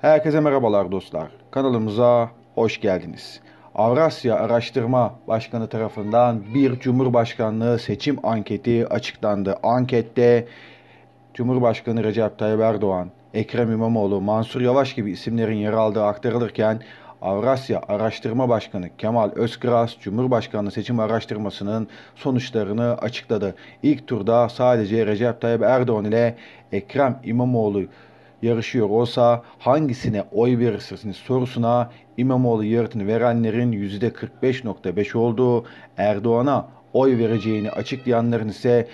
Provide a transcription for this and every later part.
Herkese merhabalar dostlar. Kanalımıza hoş geldiniz. Avrasya Araştırma Başkanı tarafından bir Cumhurbaşkanlığı seçim anketi açıklandı. Ankette Cumhurbaşkanı Recep Tayyip Erdoğan, Ekrem İmamoğlu, Mansur Yavaş gibi isimlerin yer aldığı aktarılırken Avrasya Araştırma Başkanı Kemal Özkıras Cumhurbaşkanlığı seçim araştırmasının sonuçlarını açıkladı. İlk turda sadece Recep Tayyip Erdoğan ile Ekrem İmamoğlu yarışıyor olsa hangisine oy verirsiniz sorusuna İmamoğlu yanıtını verenlerin %45.5 olduğu, Erdoğan'a oy vereceğini açıklayanların ise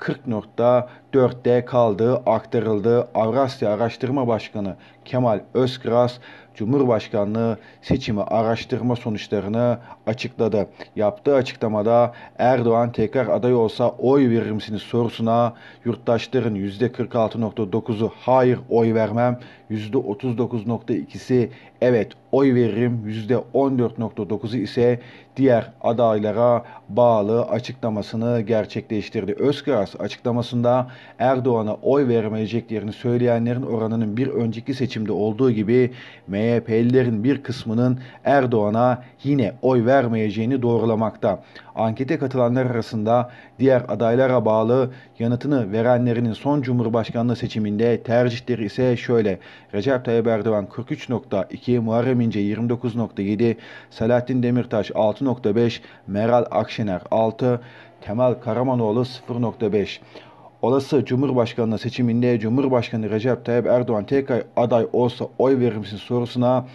40.4'de kaldığı aktarıldı. Avrasya Araştırma Başkanı Kemal Özkras Cumhurbaşkanlığı seçimi araştırma sonuçlarını açıkladı. Yaptığı açıklamada Erdoğan tekrar aday olsa oy verir misiniz sorusuna yurttaşların %46.9'u hayır oy vermem, %39.2'si evet oy veririm, %14.9'u ise diğer adaylara bağlı açıklamasını gerçekleştirdi. Özkras Uluslararası açıklamasında Erdoğan'a oy vermeyeceklerini söyleyenlerin oranının bir önceki seçimde olduğu gibi MHP'lilerin bir kısmının Erdoğan'a yine oy vermeyeceğini doğrulamakta. Ankete katılanlar arasında diğer adaylara bağlı yanıtını verenlerinin son Cumhurbaşkanlığı seçiminde tercihleri ise şöyle. Recep Tayyip Erdoğan 43.2, Muharrem İnce 29.7, Selahattin Demirtaş 6.5, Meral Akşener 6, Kemal Karamanoğlu 0.5. Olası Cumhurbaşkanlığı seçiminde Cumhurbaşkanı Recep Tayyip Erdoğan tekrar aday olsa oy verir misin sorusuna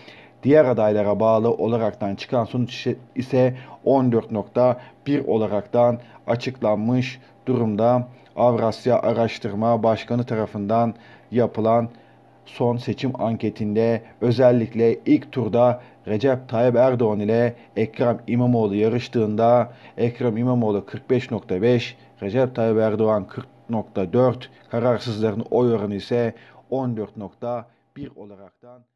diğer adaylara bağlı olaraktan çıkan sonuç ise 14.1 olaraktan açıklanmış durumda. Avrasya Araştırma Başkanı tarafından yapılan son seçim anketinde özellikle ilk turda Recep Tayyip Erdoğan ile Ekrem İmamoğlu yarıştığında Ekrem İmamoğlu 45.5, Recep Tayyip Erdoğan 40.4, kararsızların oy oranı ise 14.1 olaraktan